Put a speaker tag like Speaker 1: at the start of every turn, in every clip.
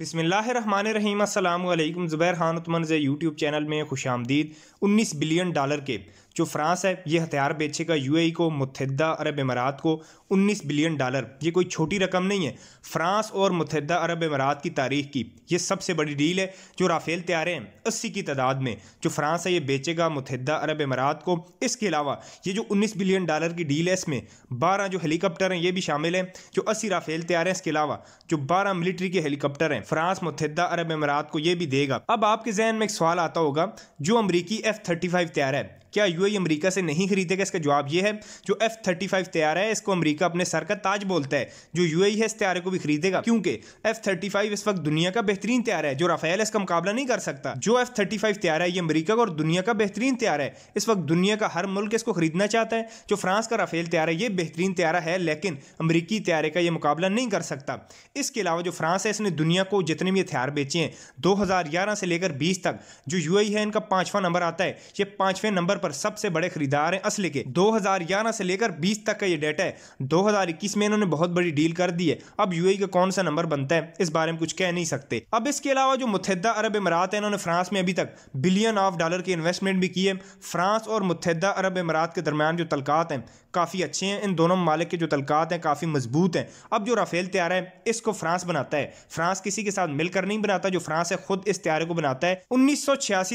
Speaker 1: बिसमीम अल्लाम Zubair Khan Usman YouTube channel में खुश आमदीद उन्नीस बिलियन डॉलर के जो फ्रांस है ये हथियार बेचेगा यूएई को मुतहदा अरब अमारात को 19 बिलियन डॉलर ये कोई छोटी रकम नहीं है फ्रांस और मुतहदा अरब अमारात की तारीख की ये सबसे बड़ी डील है जो राफेल तैयारें हैं अस्सी की तादाद में जो फ्रांस है ये बेचेगा मुतहदा अरब अमारात को इसके अलावा ये जो उन्नीस बिलियन डॉलर की डील है इसमें बारह जो हेलीकॉप्टर हैं ये भी शामिल हैं जो अस्सी राफेल तैयार हैं इसके अलावा जो बारह मिलिट्री के हेलीकॉप्टर हैं फ्रांस मुतहदा अरब अमारात को ये भी देगा अब आपके जहन में एक सवाल आता होगा जो अमरीकी एफ थर्टी फाइव तैयार है क्या यू अमेरिका से नहीं खरीदेगा इसका जवाब ये है जो एफ थर्टी फाइव तैयार है इसको अमेरिका अपने सर का ताज बोलता है जो यू है इस तैयारे को भी खरीदेगा क्योंकि एफ थर्टी फाइव इस वक्त दुनिया का बेहतरीन तैयार है जो राफेल इसका मुकाबला नहीं कर सकता जो एफ थर्टी फाइव तैयार है ये अमरीका का और दुनिया का बेहतरीन तैयार है इस वक्त दुनिया का हर मुल्क इसको खरीदना चाहता है जो फ्रांस का राफेल तैयार है ये बेहतरीन तैयार है लेकिन अमरीकी तैयारे का यह मुकाबला नहीं कर सकता इसके अलावा जो फ्रांस है इसने दुनिया को जितने भी हथियार बेचे हैं दो से लेकर बीस तक जो यू है इनका पांचवा नंबर आता है ये पांचवें नंबर नंबर पर सबसे बड़े खरीदार हैं असले के 2011 से लेकर 20 तक का ये डेटा है 2021 में इन्होंने बहुत बड़ी डील कर दी है अब यूएई e का कौन सा नंबर बनता है इस बारे में कुछ कह नहीं सकते अब इसके अलावा जो मुतहदा अरब इमारात है इन्होंने फ्रांस में अभी तक बिलियन ऑफ डॉलर के इन्वेस्टमेंट भी किए फ्रांस और मुतहदा अरब इमारात के दरमियान जो तलकात हैं काफ़ी अच्छे हैं इन दोनों ममालिक के जो तलकात हैं काफ़ी मजबूत हैं अब जो राफेल तैयार है इसको फ्रांस बनाता है फ्रांस किसी के साथ मिलकर नहीं बनाता जो फ्रांस है खुद इस तैयारे को बनाता है उन्नीस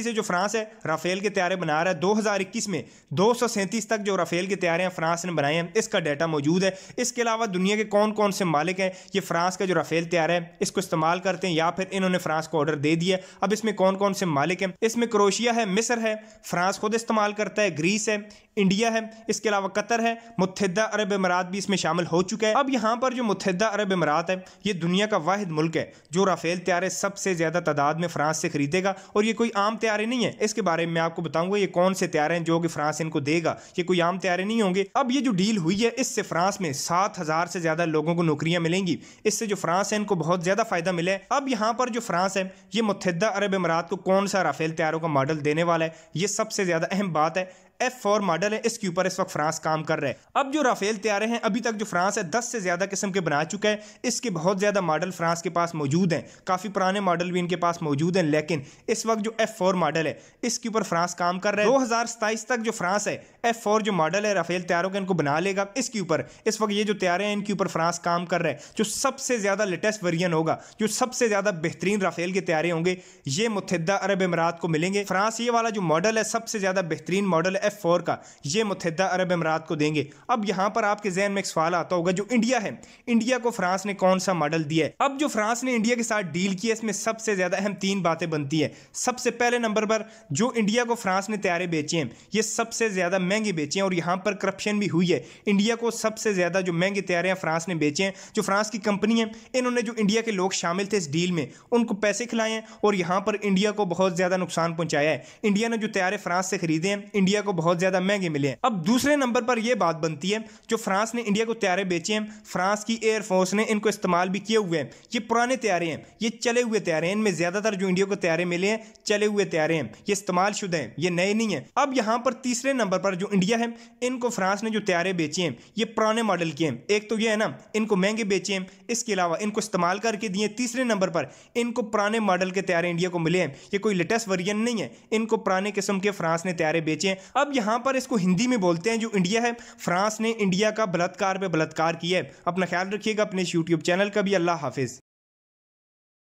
Speaker 1: से जो फ्रांस है राफेल के तैयारे बना रहा है दो हजार इक्कीस में दो सौ सैंतीस तक जो राफेल के की हैं फ्रांस ने बनाए हैं इसका डाटा मौजूद है इसके अलावा दुनिया के कौन कौन से मालिक हैं ये फ्रांस का जो राफेल तैयार है इसको इस्तेमाल करते हैं या फिर इन्होंने फ्रांस को ऑर्डर दे दिया अब इसमें कौन कौन से मालिक हैं इसमें क्रोशिया है मिस्र है फ्रांस खुद इस्तेमाल करता है ग्रीस है इंडिया है इसके अलावा कतर है मुतहदा अरब अमारात भी इसमें शामिल हो चुका है अब यहाँ पर जो मुतहदा अरब अमारात है ये दुनिया का वाहिद मुल्क है जो राफेल तैयार सबसे ज़्यादा तादाद में फ्रांस से खरीदेगा और ये कोई आम तैयारी नहीं है इसके बारे में आपको बताऊँगा ये कौन से तैयार हथियार हैं जो कि फ्रांस इनको देगा ये कोई आम तैयारी नहीं होंगे अब ये जो डील हुई है इससे फ्रांस में सात हजार से ज्यादा लोगों को नौकरियां मिलेंगी इससे जो फ्रांस है इनको बहुत ज्यादा फायदा मिला है अब यहाँ पर जो फ्रांस है ये मुतहदा अरब इमारात को कौन सा राफेल तैयारों का मॉडल देने वाला है ये सबसे ज्यादा अहम बात है एफ फोर मॉडल है इसके ऊपर इस वक्त फ्रांस काम कर रहे हैं अब जो राफेल तैयारे हैं अभी तक जो फ्रांस है दस से ज़्यादा किस्म के बना चुका है इसके बहुत ज़्यादा मॉडल फ्रांस के पास मौजूद हैं काफ़ी पुराने मॉडल भी इनके पास मौजूद हैं लेकिन इस वक्त जो एफ फोर मॉडल है इसके ऊपर फ्रांस काम कर रहे हैं दो हज़ार सताइस तक जो फ्रांस है एफ फोर जो मॉडल है राफेल तैयारों का इनको बना लेगा इसके ऊपर इस वक्त ये जो तैयारे हैं इनके ऊपर फ्रांस काम कर रहे हैं जो सबसे ज़्यादा लेटेस्ट वर्जन होगा जो सबसे ज़्यादा बेहतरीन राफेल के तैयारे होंगे ये मुतहदा अरब अमीरात को मिलेंगे फ्रांस ये वाला जो मॉडल है सबसे ज़्यादा बेहतरीन मॉडल एफ फोर का ये मुतहदा अरब अमारात को देंगे अब यहाँ पर आपके जहन में एक सवाल आता होगा जो इंडिया है इंडिया को फ्रांस ने कौन सा मॉडल दिया है अब जो फ्रांस ने इंडिया के साथ डील किया इसमें सबसे ज़्यादा अहम तीन बातें बनती है सबसे पहले नंबर पर जो इंडिया को फ्रांस ने तैयारे बेचे हैं ये सबसे ज़्यादा महंगे बेचे हैं और यहाँ पर करप्शन भी हुई है इंडिया को सबसे ज़्यादा जो महंगे तैयारे हैं फ्रांस ने बेचे हैं जो फ्रांस की कंपनी है इन्होंने जो इंडिया के लोग शामिल थे इस डील में उनको पैसे खिलाए हैं और यहाँ पर इंडिया को बहुत ज़्यादा नुकसान पहुंचाया है इंडिया ने जो तैयारे फ्रांस से खरीदे हैं इंडिया को को बहुत ज़्यादा महंगे मिले हैं अब दूसरे नंबर पर यह बात बनती है जो फ्रांस ने इंडिया को तैयारे बेचे हैं फ्रांस की एयरफोर्स ने इनको इस्तेमाल भी किए हुए हैं ये पुराने तैयारे हैं ये चले हुए तैयारे हैं इनमें ज़्यादातर जो इंडिया को तैयारे मिले हैं चले हुए तैयारे हैं ये इस्तेमाल शुद्ध हैं ये नए नहीं है अब यहाँ पर तीसरे नंबर पर जो इंडिया है इनको फ्रांस ने जो तैयारे बेचे हैं ये पुराने मॉडल के हैं एक तो ये है ना इनको महंगे बेचे हैं इसके अलावा इनको इस्तेमाल करके दिए तीसरे नंबर पर इनको पुराने मॉडल के तैयारे इंडिया को मिले हैं ये कोई लेटेस्ट वर्जन नहीं है इनको पुराने किस्म के फ्रांस ने तैयारे बेचे हैं अब यहाँ पर इसको हिंदी में बोलते हैं जो इंडिया है फ्रांस ने इंडिया का बलात्कार पे बलात्कार किया है अपना ख्याल रखिएगा अपने इस यूट्यूब चैनल का भी अल्लाह हाफिज़